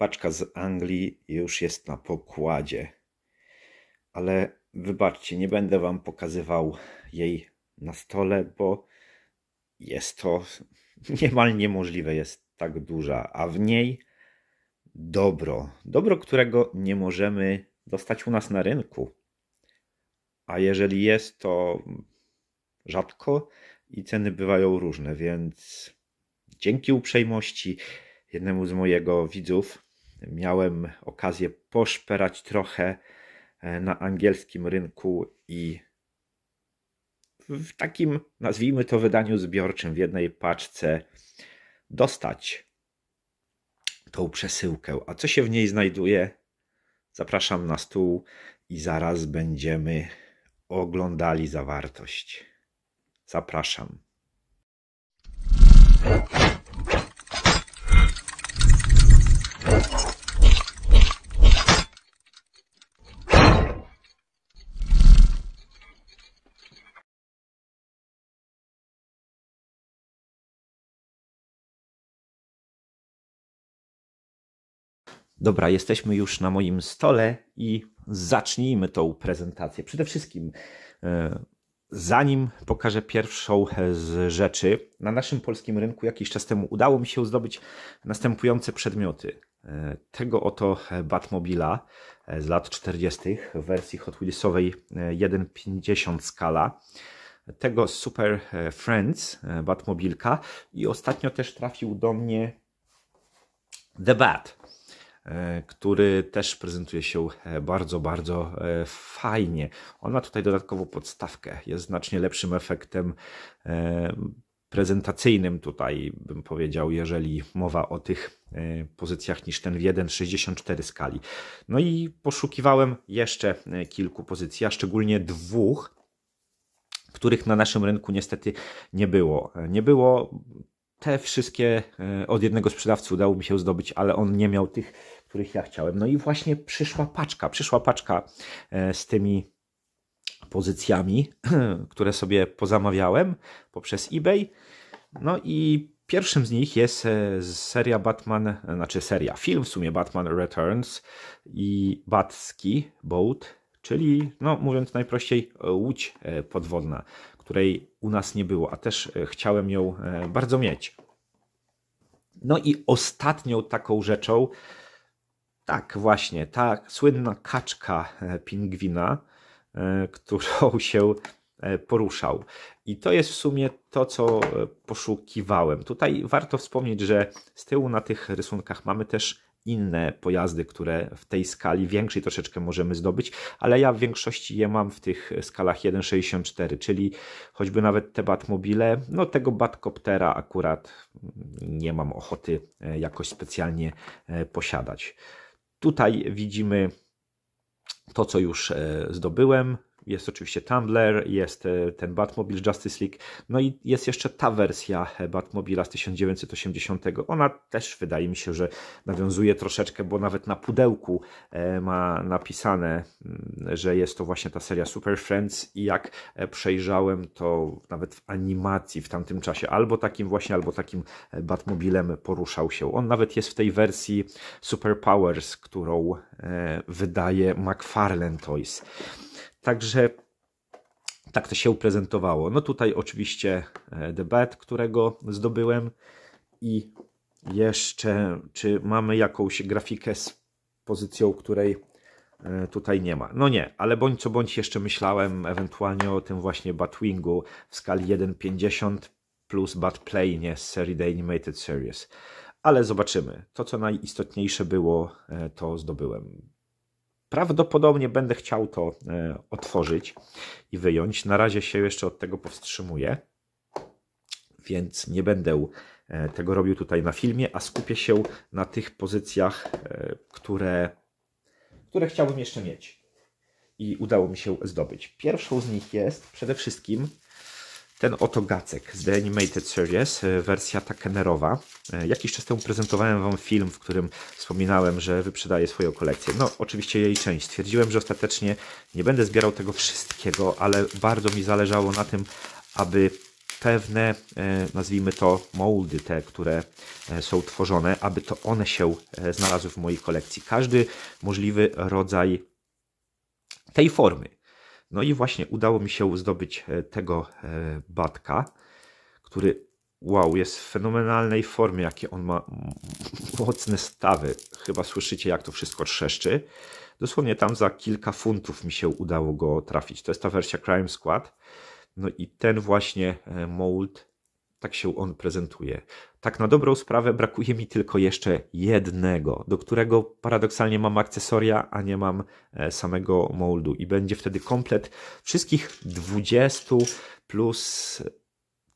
paczka z Anglii już jest na pokładzie. Ale wybaczcie, nie będę wam pokazywał jej na stole, bo jest to niemal niemożliwe, jest tak duża, a w niej dobro, dobro, którego nie możemy dostać u nas na rynku. A jeżeli jest, to rzadko i ceny bywają różne, więc dzięki uprzejmości jednemu z mojego widzów miałem okazję poszperać trochę e, na angielskim rynku i w takim, nazwijmy to, wydaniu zbiorczym w jednej paczce dostać tą przesyłkę. A co się w niej znajduje? Zapraszam na stół i zaraz będziemy oglądali zawartość. Zapraszam. Dobra, jesteśmy już na moim stole i zacznijmy tą prezentację. Przede wszystkim, e, zanim pokażę pierwszą e, z rzeczy, na naszym polskim rynku jakiś czas temu udało mi się zdobyć następujące przedmioty. E, tego oto Batmobila z lat 40. w wersji Hot Wheelsowej 1.50 skala tego Super Friends Batmobilka i ostatnio też trafił do mnie The Bat E, który też prezentuje się e, bardzo, bardzo e, fajnie. On ma tutaj dodatkową podstawkę, jest znacznie lepszym efektem prezentacyjnym tutaj, bym powiedział, jeżeli mowa o tych pozycjach niż ten w 1,64 skali. No i poszukiwałem jeszcze kilku pozycji, a szczególnie dwóch, których na naszym rynku niestety nie było. Nie było te wszystkie od jednego sprzedawcy udało mi się zdobyć, ale on nie miał tych których ja chciałem. No i właśnie przyszła paczka, przyszła paczka e, z tymi pozycjami, które sobie pozamawiałem poprzez eBay. No i Pierwszym z nich jest e, seria Batman, e, znaczy seria, film w sumie Batman Returns i Batski Boat, czyli, no mówiąc najprościej, łódź podwodna, której u nas nie było, a też chciałem ją bardzo mieć. No i ostatnią taką rzeczą tak, właśnie, ta słynna kaczka e, pingwina, e, którą się e, poruszał. I to jest w sumie to, co poszukiwałem. Tutaj warto wspomnieć, że z tyłu na tych rysunkach mamy też inne pojazdy, które w tej skali większej troszeczkę możemy zdobyć, ale ja w większości je mam w tych skalach 1,64, czyli choćby nawet te Batmobile, no tego Batcoptera akurat nie mam ochoty jakoś specjalnie posiadać. Tutaj widzimy to, co już e, zdobyłem, jest oczywiście Tumblr, jest e, ten Batmobile Justice League, no i jest jeszcze ta wersja e, Batmobila z 1980. Ona też wydaje mi się, że nawiązuje troszeczkę, bo nawet na pudełku e, ma napisane, mm, że jest to właśnie ta seria Super Friends i jak przejrzałem to nawet w animacji w tamtym czasie, albo takim właśnie, albo takim Batmobilem poruszał się. On nawet jest w tej wersji Super Powers, którą wydaje McFarlane Toys. Także tak to się prezentowało. No tutaj oczywiście e, the debet, którego zdobyłem i jeszcze, czy mamy jakąś grafikę z pozycją, której e, tutaj nie ma. No nie, ale bądź co bądź jeszcze myślałem ewentualnie o tym właśnie Batwingu w skali 1.50 plus Batplane nie z serii The Animated Series. Ale zobaczymy. To, co najistotniejsze było, e, to zdobyłem. Prawdopodobnie będę chciał to e, otworzyć i wyjąć. Na razie się jeszcze od tego powstrzymuję, więc nie będę e, tego robił tutaj na filmie, a skupię się na tych pozycjach, e, które, które chciałbym jeszcze mieć i udało mi się zdobyć. Pierwszą z nich jest przede wszystkim ten oto gacek z The Animated Series, e, wersja takenerowa. E, jakiś czas temu prezentowałem Wam film, w którym wspominałem, że wyprzedaję swoją kolekcję. No, oczywiście jej część. Stwierdziłem, że ostatecznie nie będę zbierał tego wszystkiego, ale bardzo mi zależało na tym, aby pewne, e, nazwijmy to, moldy, te, które są tworzone, aby to one się znalazły w mojej kolekcji. Każdy możliwy rodzaj tej formy no i właśnie udało mi się zdobyć e, tego e, batka, który wow, jest w fenomenalnej formie, jakie on ma mocne stawy. Chyba słyszycie, jak to wszystko trzeszczy. Dosłownie tam za kilka funtów mi się udało go trafić. To jest ta wersja Crime Squad. No i ten właśnie e, mold tak się on prezentuje. Tak na dobrą sprawę brakuje mi tylko jeszcze jednego, do którego paradoksalnie mam akcesoria, a nie mam e, samego moldu i będzie wtedy komplet wszystkich 20 plus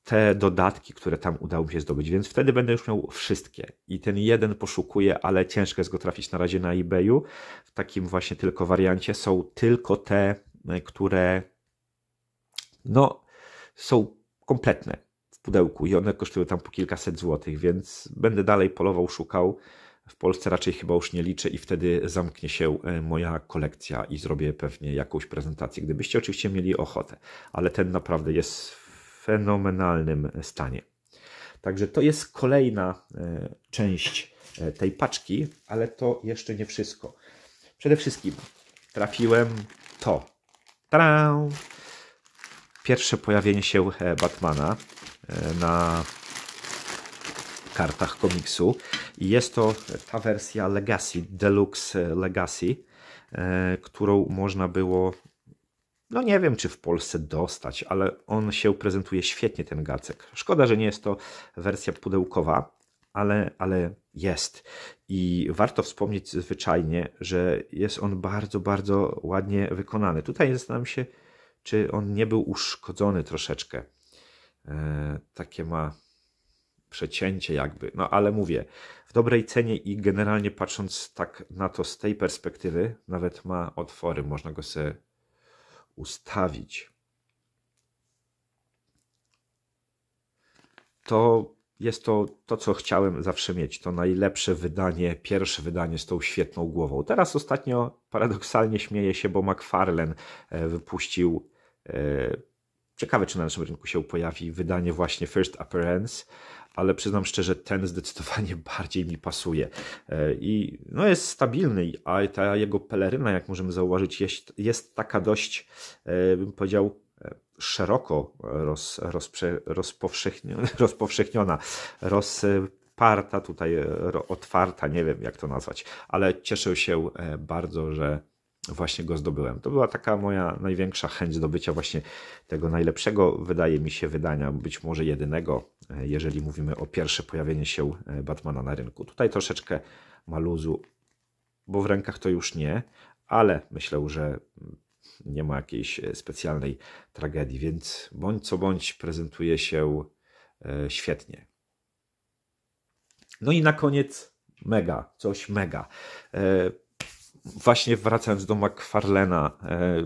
te dodatki, które tam udało mi się zdobyć, więc wtedy będę już miał wszystkie. I ten jeden poszukuję, ale ciężko jest go trafić na razie na eBayu. W takim właśnie tylko wariancie są tylko te, e, które no, są kompletne pudełku i one kosztują tam po kilkaset złotych, więc będę dalej polował, szukał. W Polsce raczej chyba już nie liczę i wtedy zamknie się e, moja kolekcja i zrobię pewnie jakąś prezentację, gdybyście oczywiście mieli ochotę, ale ten naprawdę jest w fenomenalnym stanie. Także to jest kolejna e, część e, tej paczki, ale to jeszcze nie wszystko. Przede wszystkim trafiłem to. Tadam! Pierwsze pojawienie się Batmana. E, na kartach komiksu. I jest to ta wersja Legacy, Deluxe Legacy, e, którą można było, no nie wiem czy w Polsce dostać, ale on się prezentuje świetnie, ten gacek. Szkoda, że nie jest to wersja pudełkowa, ale, ale jest. I warto wspomnieć zwyczajnie, że jest on bardzo, bardzo ładnie wykonany. Tutaj zastanawiam się, czy on nie był uszkodzony troszeczkę E, takie ma przecięcie jakby. No ale mówię, w dobrej cenie i generalnie patrząc tak na to z tej perspektywy, nawet ma otwory, można go sobie ustawić. To jest to, to, co chciałem zawsze mieć. To najlepsze wydanie, pierwsze wydanie z tą świetną głową. Teraz ostatnio paradoksalnie śmieję się, bo McFarlane e, wypuścił e, Ciekawe, czy na naszym rynku się pojawi wydanie właśnie First Appearance, ale przyznam szczerze, ten zdecydowanie bardziej mi pasuje. E, I no jest stabilny, a ta jego peleryna, jak możemy zauważyć, jest, jest taka dość, e, bym powiedział, e, szeroko roz, rozprze, rozpowszechniona, rozpowszechniona tutaj otwarta, nie wiem jak to nazwać, ale cieszę się bardzo, że właśnie go zdobyłem. To była taka moja największa chęć zdobycia właśnie tego najlepszego, wydaje mi się, wydania, być może jedynego, e, jeżeli mówimy o pierwsze pojawienie się e, Batmana na rynku. Tutaj troszeczkę maluzu, bo w rękach to już nie, ale myślę, że nie ma jakiejś e, specjalnej tragedii, więc bądź co bądź prezentuje się świetnie. No i na koniec mega, coś mega właśnie wracając do McFarlena, e,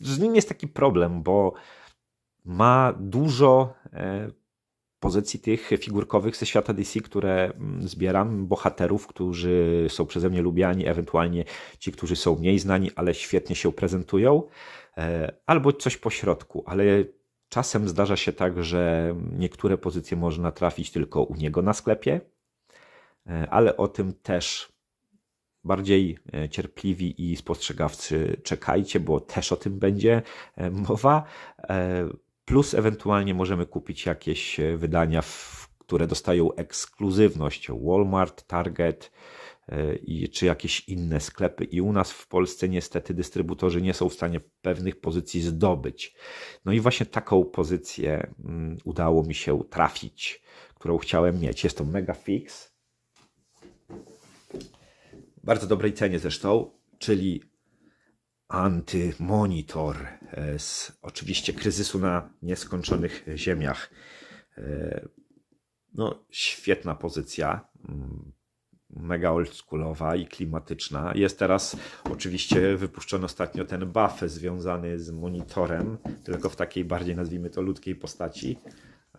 z nim jest taki problem, bo ma dużo e, pozycji tych figurkowych ze świata DC, które mm, zbieram, bohaterów, którzy są przeze mnie lubiani, ewentualnie ci, którzy są mniej znani, ale świetnie się prezentują, e, albo coś pośrodku, ale czasem zdarza się tak, że niektóre pozycje można trafić tylko u niego na sklepie, ale o tym też bardziej e, cierpliwi i spostrzegawcy czekajcie, bo też o tym będzie e, mowa. E, plus ewentualnie możemy kupić jakieś wydania, które dostają ekskluzywność Walmart, Target i czy jakieś inne sklepy. I u nas w Polsce niestety dystrybutorzy nie są w stanie pewnych pozycji zdobyć. No i właśnie taką pozycję mm, udało mi się trafić, którą chciałem mieć. Jest to Mega Fix bardzo dobrej cenie zresztą, czyli antymonitor e, z oczywiście kryzysu na nieskończonych ziemiach. E, no, świetna pozycja, mm, mega oldschoolowa i klimatyczna. Jest teraz oczywiście wypuszczony ostatnio ten buff związany z monitorem, tylko w takiej bardziej nazwijmy to ludzkiej postaci.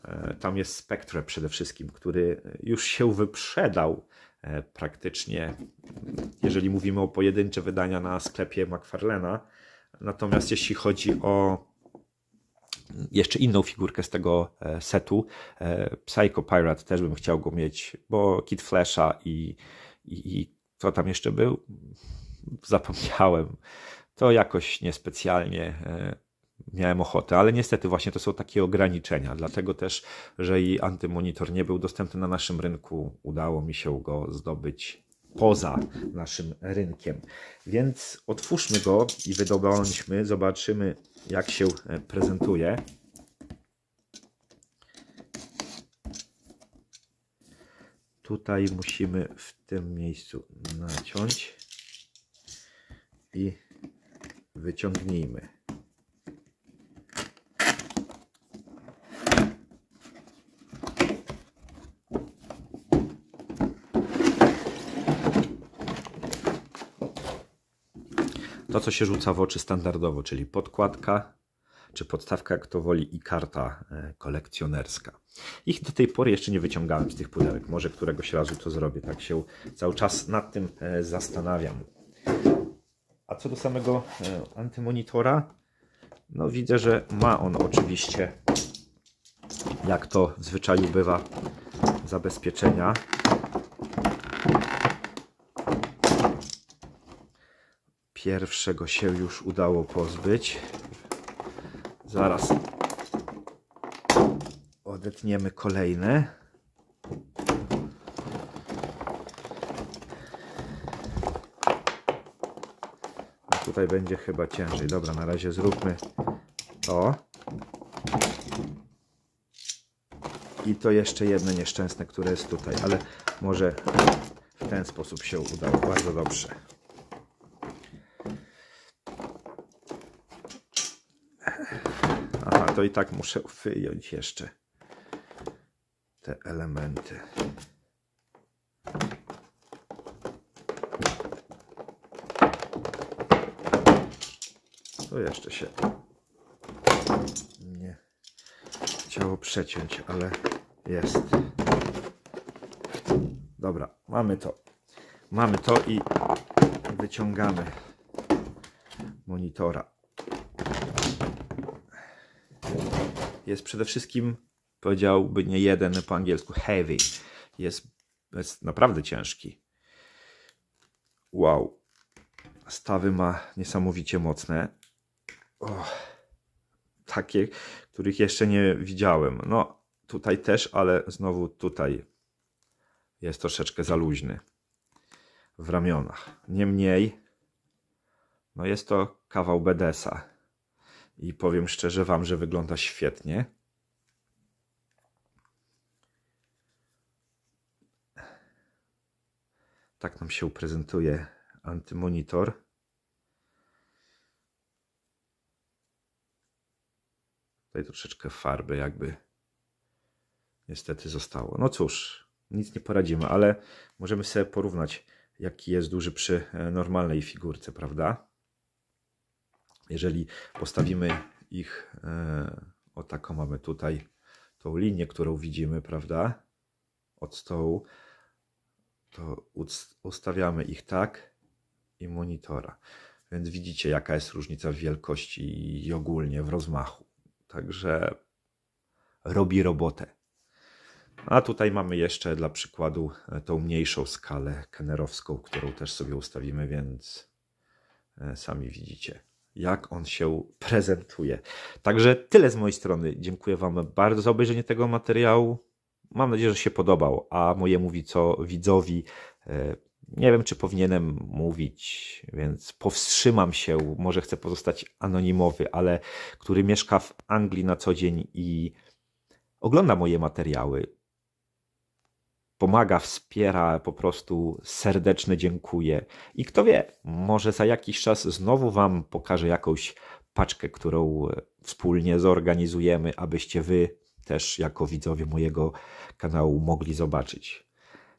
E, tam jest Spectre przede wszystkim, który już się wyprzedał E, praktycznie, jeżeli mówimy o pojedyncze wydania na sklepie McFarlana. Natomiast jeśli chodzi o jeszcze inną figurkę z tego e, setu, e, Psycho Pirate też bym chciał go mieć, bo Kid Flasha i, i, i kto tam jeszcze był? Zapomniałem. To jakoś niespecjalnie miałem ochotę, ale niestety właśnie to są takie ograniczenia. Dlatego też, że i antymonitor nie był dostępny na naszym rynku, udało mi się go zdobyć poza naszym rynkiem. Więc otwórzmy go i wydobądźmy, zobaczymy jak się e, prezentuje. Tutaj musimy w tym miejscu naciąć i wyciągnijmy. To, co się rzuca w oczy standardowo, czyli podkładka, czy podstawka, jak to woli, i karta e, kolekcjonerska. Ich do tej pory jeszcze nie wyciągałem z tych pudełek. Może któregoś razu to zrobię. Tak się cały czas nad tym e, zastanawiam. A co do samego e, antymonitora, no widzę, że ma on oczywiście, jak to w zwyczaju bywa, zabezpieczenia. Pierwszego się już udało pozbyć. Zaraz odetniemy kolejne. tutaj będzie chyba ciężej. Dobra, na razie zróbmy to. I to jeszcze jedno nieszczęsne, które jest tutaj, ale może w ten sposób się udało. Bardzo dobrze. to i tak muszę wyjąć jeszcze te elementy. To jeszcze się nie chciało przeciąć, ale jest. Dobra, mamy to. Mamy to i wyciągamy monitora. jest przede wszystkim, powiedziałby nie jeden po angielsku, heavy. Jest, jest naprawdę ciężki. Wow. Stawy ma niesamowicie mocne. Oh. Takie, których jeszcze nie widziałem. No, tutaj też, ale znowu tutaj jest troszeczkę za luźny w ramionach. Niemniej, no jest to kawał Bedesa i powiem szczerze Wam, że wygląda świetnie. Tak nam się prezentuje antymonitor. Tutaj troszeczkę farby jakby niestety zostało. No cóż, nic nie poradzimy, ale możemy sobie porównać, jaki jest duży przy e, normalnej figurce, prawda? Jeżeli postawimy ich, e, o taką mamy tutaj tą linię, którą widzimy, prawda, od stołu, to ustawiamy ich tak i monitora. Więc widzicie, jaka jest różnica w wielkości i ogólnie w rozmachu. Także robi robotę. A tutaj mamy jeszcze dla przykładu e, tą mniejszą skalę kenerowską, którą też sobie ustawimy, więc e, sami widzicie jak on się prezentuje. Także tyle z mojej strony. Dziękuję Wam bardzo za obejrzenie tego materiału. Mam nadzieję, że się podobał, a mojemu co widzowi e, nie wiem, czy powinienem mówić, więc powstrzymam się. Może chcę pozostać anonimowy, ale który mieszka w Anglii na co dzień i ogląda moje materiały, pomaga, wspiera, po prostu serdeczne dziękuję. I kto wie, może za jakiś czas znowu Wam pokażę jakąś paczkę, którą e, wspólnie zorganizujemy, abyście Wy też jako widzowie mojego kanału mogli zobaczyć.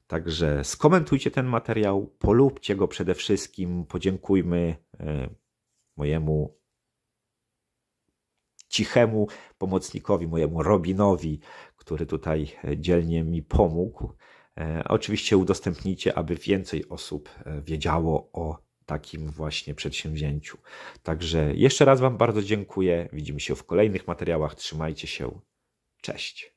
Także skomentujcie ten materiał, polubcie go przede wszystkim, podziękujmy e, mojemu cichemu pomocnikowi, mojemu Robinowi, który tutaj e, dzielnie mi pomógł. E, oczywiście udostępnijcie, aby więcej osób e, wiedziało o takim właśnie przedsięwzięciu. Także jeszcze raz Wam bardzo dziękuję. Widzimy się w kolejnych materiałach. Trzymajcie się. Cześć.